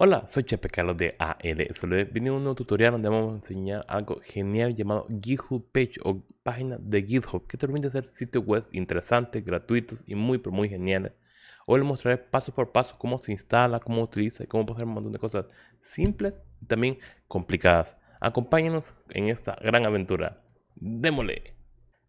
Hola, soy Chepe de AL. Solo vine un nuevo tutorial donde vamos a enseñar algo genial llamado GitHub Page o página de GitHub que te permite hacer sitios web interesantes, gratuitos y muy pero muy geniales. Hoy les mostraré paso por paso cómo se instala, cómo utiliza y cómo puede hacer un montón de cosas simples y también complicadas. Acompáñenos en esta gran aventura. ¡Démosle!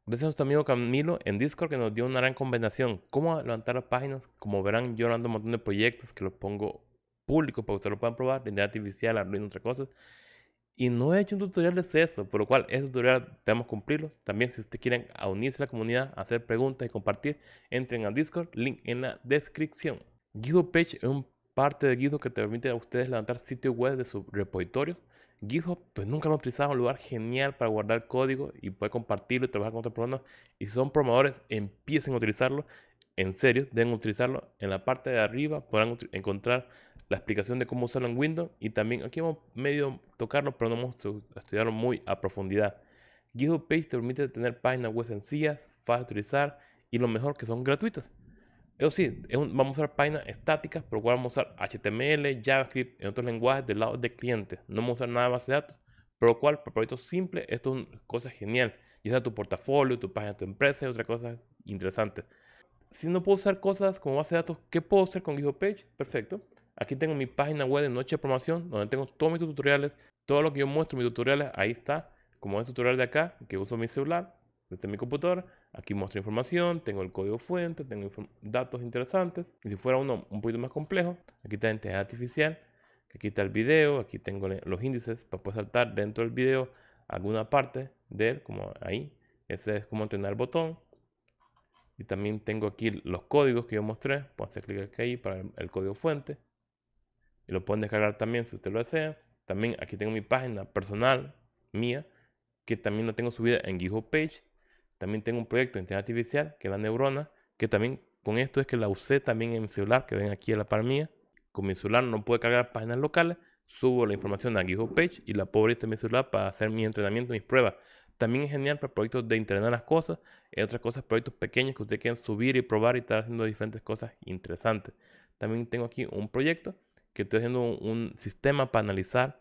Gracias a nuestro amigo Camilo en Discord que nos dio una gran combinación. Cómo levantar las páginas. Como verán, yo ando un montón de proyectos que los pongo público para que ustedes lo puedan probar, la artificial, Arduino, otras cosas. Y no he hecho un tutorial de eso, por lo cual ese tutorial debemos cumplirlo. También si ustedes quieren unirse a la comunidad, hacer preguntas y compartir, entren al Discord, link en la descripción. GitHub Page es un parte de GitHub que te permite a ustedes levantar sitios web de su repositorio. GitHub, pues nunca lo he utilizado, un lugar genial para guardar código y poder compartirlo y trabajar con otros programas Y si son promotores empiecen a utilizarlo. En serio, deben utilizarlo. En la parte de arriba podrán encontrar la explicación de cómo usarlo en Windows y también aquí vamos medio tocarlo, pero no vamos a muy a profundidad. GitHub Page te permite tener páginas web sencillas, fáciles de utilizar y lo mejor que son gratuitas. Eso sí, vamos a usar páginas estáticas, por lo cual vamos a usar HTML, JavaScript en otros lenguajes del lado de cliente. No vamos a usar nada de base de datos, por lo cual, para proyectos simples, esto es una cosa genial. Ya sea tu portafolio, tu página de tu empresa y otras cosas interesantes. Si no puedo usar cosas como base de datos, ¿qué puedo hacer con GitHub Page? Perfecto. Aquí tengo mi página web de Noche de Promoción, donde tengo todos mis tutoriales, todo lo que yo muestro, mis tutoriales, ahí está, como es este el tutorial de acá, que uso mi celular, desde mi computador, Aquí muestro información, tengo el código fuente, tengo datos interesantes. Y si fuera uno un poquito más complejo, aquí está la inteligencia artificial, aquí está el video, aquí tengo los índices para poder saltar dentro del video alguna parte de él, como ahí. Ese es como entrenar el botón. Y también tengo aquí los códigos que yo mostré. Puedo hacer clic aquí para el código fuente y lo pueden descargar también si usted lo desea. También aquí tengo mi página personal mía, que también la tengo subida en GitHub Page. También tengo un proyecto de inteligencia artificial, que es la neurona, que también con esto es que la usé también en mi celular, que ven aquí a la par mía. Con mi celular no puedo cargar páginas locales, subo la información a GitHub Page y la puedo abrir en mi celular para hacer mi entrenamiento, mis pruebas. También es genial para proyectos de entrenar las Cosas y otras cosas, proyectos pequeños que usted quieran subir y probar y estar haciendo diferentes cosas interesantes. También tengo aquí un proyecto que estoy haciendo un sistema para analizar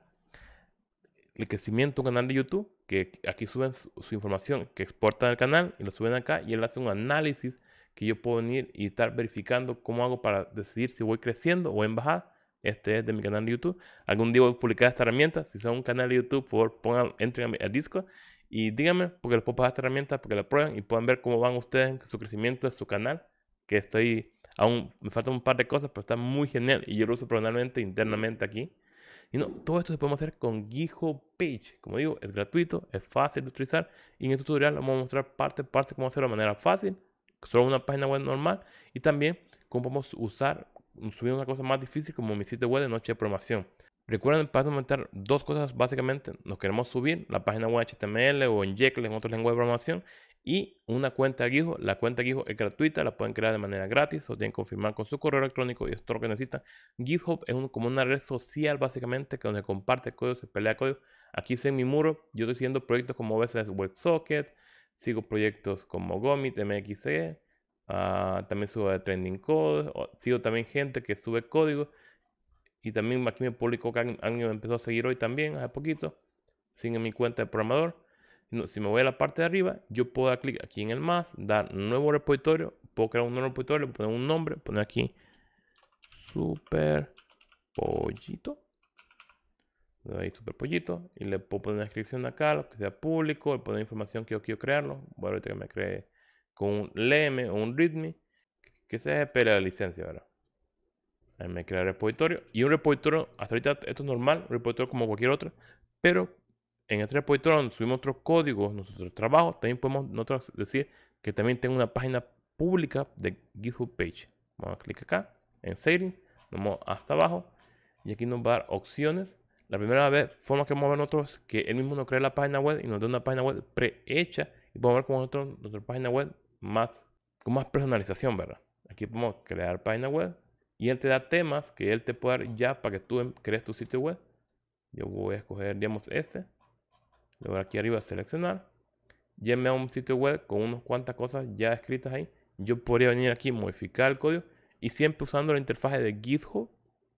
el crecimiento de un canal de YouTube, que aquí suben su, información que exportan el canal y lo suben acá y él hace un análisis que yo puedo venir y estar verificando cómo hago para decidir si voy creciendo o en bajada. Este es de mi canal de YouTube. Algún día voy a publicar esta herramienta. Si son un canal de YouTube, por pongan, entren al disco y díganme, porque les puedo pasar esta herramienta, porque la prueben y puedan ver cómo van ustedes en su crecimiento de su canal, que estoy Aún me faltan un par de cosas, pero está muy genial y yo lo uso personalmente internamente aquí. Y no, todo esto se puede hacer con GitHub Page. Como digo, es gratuito, es fácil de utilizar y en este tutorial vamos a mostrar parte parte cómo hacerlo de manera fácil, solo una página web normal y también cómo podemos usar, subir una cosa más difícil como mi sitio web de noche de programación. Recuerden, para aumentar dos cosas básicamente. Nos queremos subir la página web HTML o en Jekyll en otro lenguaje de programación y una cuenta de Guijo. La cuenta de Guijo es gratuita, la pueden crear de manera gratis, o tienen que confirmar con su correo electrónico y es todo lo que necesitan. GitHub es como una red social básicamente que donde comparte código, se pelea código. Aquí sé mi muro, yo estoy siguiendo proyectos como veces WebSocket, sigo proyectos como Gomit, MXC, ah, también subo de Trending Code, sigo también gente que sube código y también aquí me publicó que alguien me empezó a seguir hoy también, hace poquito, sin mi cuenta de programador si me voy a la parte de arriba, yo puedo dar clic aquí en el más, dar nuevo repositorio, puedo crear un nuevo repositorio, poner un nombre, poner aquí super pollito. Le doy super pollito y le puedo poner una descripción acá, lo que sea público, le poner información que yo quiero crearlo. Bueno, ahorita que me cree con un leme o un readme, que se espera la licencia, ¿verdad? Ahí me crea el repositorio y un repositorio, hasta ahorita esto es normal, un repositorio como cualquier otro, pero en este repositorio subimos nuestros códigos, nuestros trabajos, también podemos decir que también tengo una página pública de GitHub Page. Vamos a clic acá en Settings, vamos hasta abajo y aquí nos va a dar opciones. La primera vez, forma que vamos a ver nosotros es que él mismo nos crea la página web y nos da una página web prehecha y podemos ver con nosotros nuestra página web más con más personalización, ¿verdad? Aquí podemos crear página web y él te da temas que él te puede dar ya para que tú em, crees tu sitio web. Yo voy a escoger, digamos, este luego aquí arriba seleccionar, me a un sitio web con unas cuantas cosas ya escritas ahí. Yo podría venir aquí, modificar el código y siempre usando la interfaz de GitHub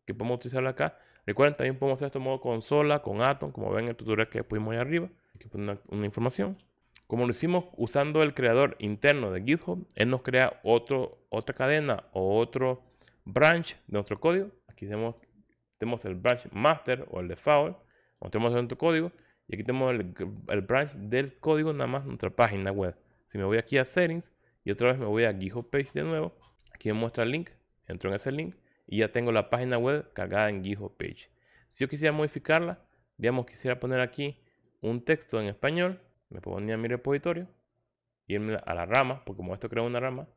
que podemos utilizar acá. Recuerden, también podemos hacer esto en modo consola, con Atom, como ven en el tutorial que pusimos ahí arriba. que poner una, información. Como lo hicimos usando el creador interno de GitHub, él nos crea otro, otra cadena o otro branch de nuestro código. Aquí tenemos, tenemos el branch master o el default. Tenemos nuestro código y aquí tenemos el, branch del código, nada más nuestra página web. Si me voy aquí a settings y otra vez me voy a GitHub Page de nuevo, aquí me muestra el link, entro en ese link y ya tengo la página web cargada en GitHub Page. Si yo quisiera modificarla, digamos quisiera poner aquí un texto en español, me ponía en mi repositorio, irme a la rama, porque como esto crea una rama,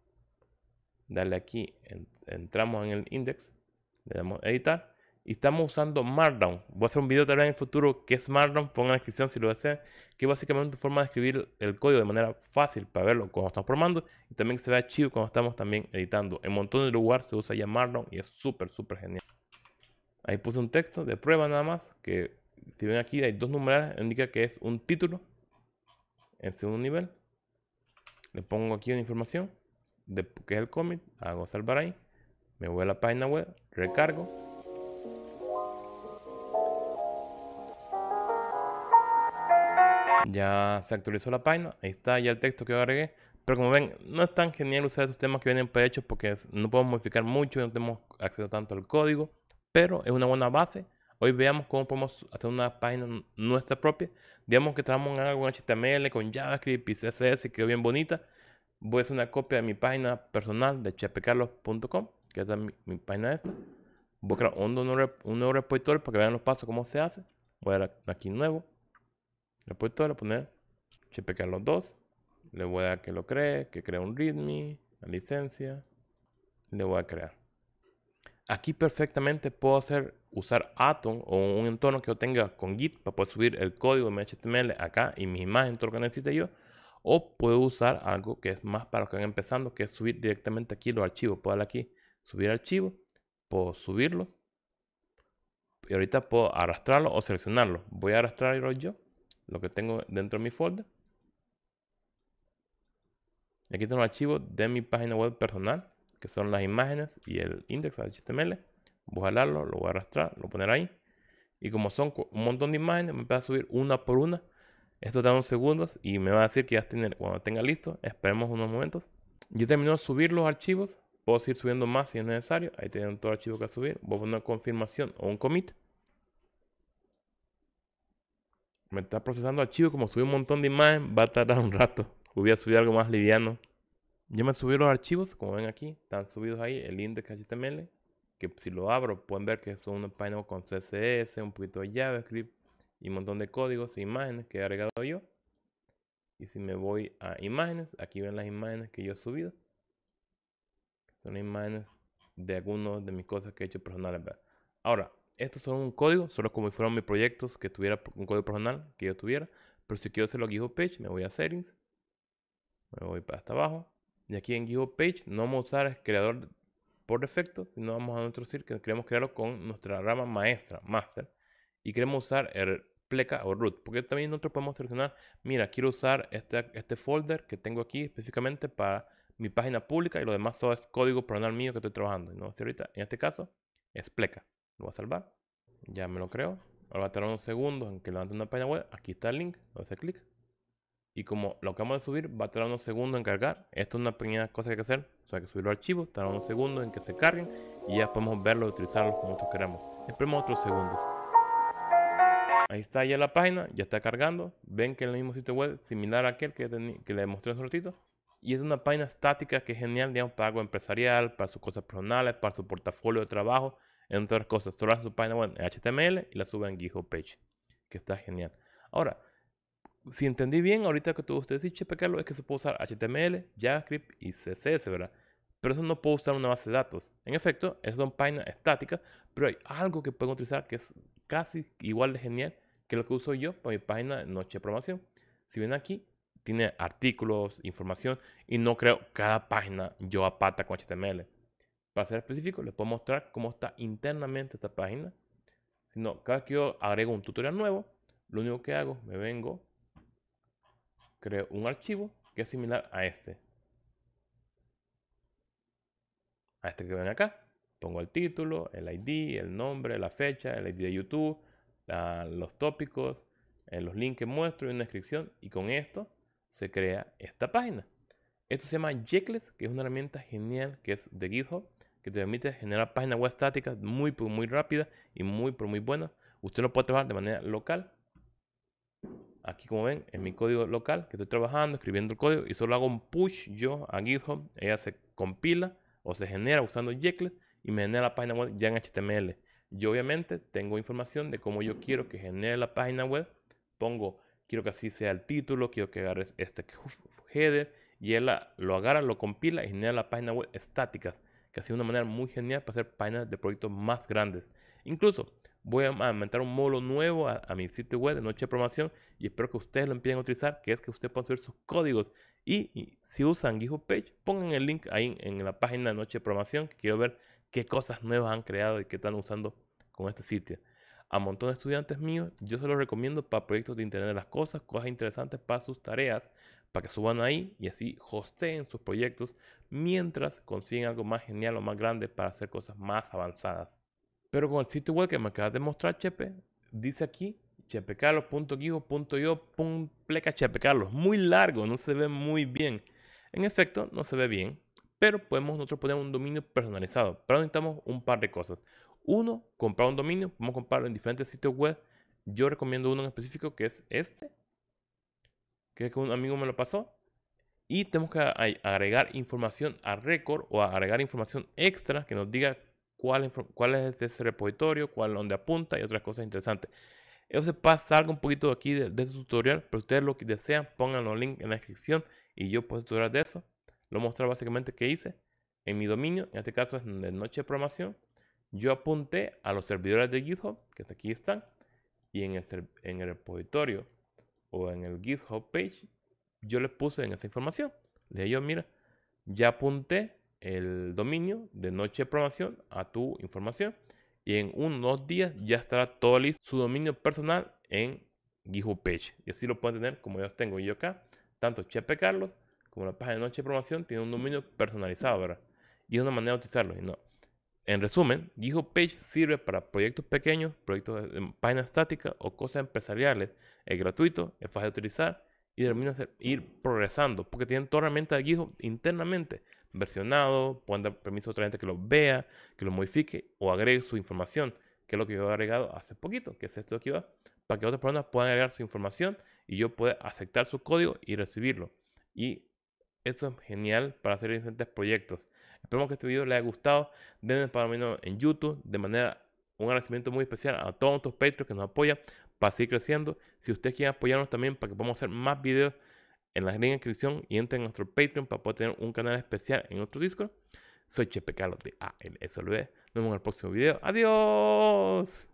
darle aquí, entramos en el index, le damos editar y estamos usando Markdown. Voy a hacer un video también en el futuro que es Markdown, pongan en la descripción si lo desean, que es básicamente forma de escribir el código de manera fácil para verlo cuando estamos formando y también se vea chido cuando estamos también editando. En un montón de lugares se usa ya Markdown y es súper, súper genial. Ahí puse un texto de prueba nada más, que si ven aquí hay dos numerales, indica que es un título en segundo nivel. Le pongo aquí una información de que es el commit, hago salvar ahí, me voy a la página web, recargo Ya se actualizó la página, ahí está ya el texto que agregué. Pero como ven, no es tan genial usar esos temas que vienen prehechos porque no podemos modificar mucho, y no tenemos acceso tanto al código, pero es una buena base. Hoy veamos cómo podemos hacer una página nuestra propia. Digamos que trabajamos en algo en HTML, con JavaScript y CSS, Que quedó bien bonita. Voy a hacer una copia de mi página personal de chepecarlos.com, que es mi, página esta. Voy a crear un, un nuevo repositorio para que vean los pasos cómo se hace. Voy a dar aquí nuevo le puedo a poner chepecar los dos. Le voy a que lo cree, que crea un readme, la licencia. Le voy a crear. Aquí perfectamente puedo hacer usar Atom o un entorno que yo tenga con Git para poder subir el código de HTML acá y mi imagen, todo lo que necesite yo. O puedo usar algo que es más para los que van empezando, que es subir directamente aquí los archivos. Puedo darle aquí, subir archivo, puedo subirlos. Y ahorita puedo arrastrarlo o seleccionarlo. Voy a arrastrarlo yo lo que tengo dentro de mi folder. aquí tengo los archivos de mi página web personal, que son las imágenes y el index.html. Voy a jalarlo, lo voy a arrastrar, lo voy a poner ahí. Y como son un montón de imágenes, me voy a subir una por una. Esto da unos segundos y me va a decir que ya tiene, cuando tenga listo, esperemos unos momentos. Yo termino de subir los archivos, puedo seguir subiendo más si es necesario. Ahí tengo todo el archivo que subir. Voy a poner confirmación o un commit. Me está procesando archivos, como subí un montón de imágenes, va a tardar un rato. Hubiera subir algo más liviano. Yo me subí los archivos, como ven aquí, están subidos ahí, el index.html. HTML, que si lo abro pueden ver que son un página con CSS, un poquito de JavaScript y un montón de códigos e imágenes que he agregado yo. Y si me voy a imágenes, aquí ven las imágenes que yo he subido. Son imágenes de algunas de mis cosas que he hecho personales. Ahora, estos son un código, solo como si fueran mis proyectos que tuviera un código personal que yo tuviera. Pero si quiero hacerlo en GitHub Page, me voy a Settings, me voy para hasta abajo. Y aquí en GitHub Page no vamos a usar el creador por defecto, sino vamos a nuestro que queremos crearlo con nuestra rama maestra, master. Y queremos usar el pleca o root, porque también nosotros podemos seleccionar, mira, quiero usar este, este folder que tengo aquí específicamente para mi página pública y lo demás todo es código personal mío que estoy trabajando. No, si ahorita, en este caso, es pleca. Lo voy a salvar. Ya me lo creo. Ahora va a tardar unos segundos en que levante una página web. Aquí está el link. Lo hace clic. Y como lo acabamos de subir, va a tardar unos segundos en cargar. Esto es una pequeña cosa que hay que hacer. O sea, hay que subir los archivos, tarda unos segundos en que se carguen y ya podemos verlos y utilizarlos como nosotros queramos. Esperemos otros segundos. Ahí está ya la página, ya está cargando. Ven que es el mismo sitio web, similar a aquel que, que le mostré hace un ratito. Y es una página estática que es genial, digamos, para algo empresarial, para sus cosas personales, para su portafolio de trabajo en otras cosas. Solo hace su página web en HTML y la sube en GitHub Page, que está genial. Ahora, si entendí bien, ahorita que tú usted dice, es que se puede usar HTML, JavaScript y CSS, ¿verdad? Pero eso no puedo usar una base de datos. En efecto, esas son páginas estáticas, pero hay algo que pueden utilizar que es casi igual de genial que lo que uso yo para mi página Noche de Promoción. Si ven aquí, tiene artículos, información y no creo cada página yo apata con HTML. Para ser específico, les puedo mostrar cómo está internamente esta página. No, cada vez que yo agrego un tutorial nuevo, lo único que hago, me vengo, creo un archivo que es similar a este. A este que ven acá. Pongo el título, el ID, el nombre, la fecha, el ID de YouTube, los tópicos, eh, los links que muestro y una descripción. Y con esto se crea esta página. Esto se llama Jekyll, que es una herramienta genial que es de GitHub que te permite generar páginas web estáticas muy, muy rápidas y muy, pero muy buenas. Usted lo puede trabajar de manera local. Aquí como ven en mi código local que estoy trabajando, escribiendo el código y solo hago un push yo a GitHub. Ella se compila o se genera usando Jekyll y me genera la página web ya en HTML. Yo obviamente tengo información de cómo yo quiero que genere la página web. Pongo, quiero que así sea el título, quiero que agarres este header y ella lo agarra, lo compila y genera la página web estática que ha sido una manera muy genial para hacer páginas de proyectos más grandes. Incluso voy a aumentar un módulo nuevo a, mi sitio web de Noche de Programación y espero que ustedes lo empiecen a utilizar, que es que ustedes puedan subir sus códigos. Y, si usan GitHub Page, pongan el link ahí en, en la página de Noche de Programación, que quiero ver qué cosas nuevas han creado y qué están usando con este sitio. A un montón de estudiantes míos, yo se los recomiendo para proyectos de Internet de las Cosas, cosas interesantes para sus tareas para que suban ahí y así hosteen sus proyectos mientras consiguen algo más genial o más grande para hacer cosas más avanzadas. Pero con el sitio web que me acabas de mostrar, Chepe, dice aquí chepecarlos.guijo.io.plecachepecarlos. Muy largo, no se ve muy bien. En efecto, no se ve bien, pero podemos nosotros poner un dominio personalizado. Pero necesitamos un par de cosas. Uno, comprar un dominio, podemos comprarlo en diferentes sitios web. Yo recomiendo uno en específico que es este, que un amigo me lo pasó. Y tenemos que agregar información a récord o agregar información extra que nos diga cuál, cuál es ese repositorio, cuál donde apunta y otras cosas interesantes. Eso se pasa algo un poquito aquí de, este tutorial, pero ustedes lo que desean, pongan los links en la descripción y yo puedo estudiar de eso. Lo mostrar básicamente que hice en mi dominio, en este caso es de noche de programación. Yo apunté a los servidores de GitHub, que aquí están, y en en el repositorio o en el GitHub page, yo les puse en esa información. Les digo, mira, ya apunté el dominio de noche de programación a tu información y en unos días ya estará todo listo su dominio personal en GitHub page. Y así lo pueden tener como yo tengo yo acá. Tanto Chepe Carlos como la página de Noche de Promoción tiene un dominio personalizado, ¿verdad? Y es una manera de utilizarlo. Y no, en resumen, Page sirve para proyectos pequeños, proyectos de página estática o cosas empresariales. Es gratuito, es fácil de utilizar y termina de ir progresando porque tienen toda la herramienta de GitHub internamente versionado, pueden dar permiso a otra gente que lo vea, que lo modifique o agregue su información, que es lo que yo he agregado hace poquito, que es esto aquí va, para que otras personas puedan agregar su información y yo pueda aceptar su código y recibirlo. Eso es genial para hacer diferentes proyectos. Esperemos que este video les haya gustado. Denle para mí en YouTube. De manera, un agradecimiento muy especial a todos nuestros Patreons que nos apoyan para seguir creciendo. Si ustedes quieren apoyarnos también para que podamos hacer más videos en la línea inscripción y entren en nuestro Patreon para poder tener un canal especial en nuestro Discord. Soy Chepe Carlos de ALSLB. Nos vemos en el próximo video. ¡Adiós!